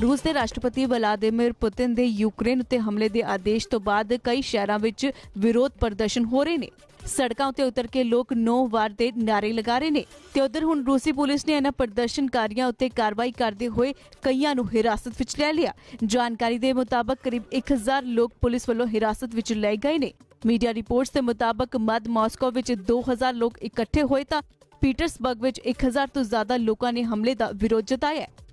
ਰੂਸ ਦੇ ਰਾਸ਼ਟਰਪਤੀ ਵਲਾਦੀਮਿਰ ਪੁਤਿਨ ਦੇ ਯੂਕਰੇਨ ਉੱਤੇ ਹਮਲੇ ਦੇ ਆਦੇਸ਼ ਤੋਂ ਬਾਅਦ ਕਈ ਸ਼ਹਿਰਾਂ ਵਿੱਚ ਵਿਰੋਧ ਪ੍ਰਦਰਸ਼ਨ ਹੋ ਰਹੇ ਨੇ ਸੜਕਾਂ ਉੱਤੇ ਉਤਰ ਕੇ ਲੋਕ ਨੋ ਵਾਰ ਦੇ ਨਾਰੇ ਲਗਾ ਰਹੇ ਨੇ ਤੇ ਉਧਰ ਹੁਣ ਰੂਸੀ ਪੁਲਿਸ ਨੇ ਇਹਨਾਂ ਪ੍ਰਦਰਸ਼ਨਕਾਰੀਆਂ ਉੱਤੇ ਕਾਰਵਾਈ ਕਰਦੇ ਹੋਏ ਕਈਆਂ ਨੂੰ ਹਿਰਾਸਤ ਵਿੱਚ ਲੈ ਲਿਆ ਜਾਣਕਾਰੀ ਦੇ ਮੁਤਾਬਕ ਕਰੀਬ 1000 ਲੋਕ ਪੁਲਿਸ ਵੱਲੋਂ ਹਿਰਾਸਤ ਵਿੱਚ ਲਏ ਗਏ ਨੇ ਮੀਡੀਆ ਰਿਪੋਰਟਸ ਦੇ ਮੁਤਾਬਕ ਮਦ ਮਾਸਕੋ ਵਿੱਚ 2000 ਲੋਕ ਇਕੱਠੇ ਹੋਏ ਤਾਂ ਪੀਟਰਸਬਰਗ ਵਿੱਚ 1000 ਤੋਂ ਜ਼ਿਆਦਾ ਲੋਕਾਂ ਨੇ ਹਮਲੇ ਦਾ ਵਿਰੋਧ ਜਤਾਇਆ ਹੈ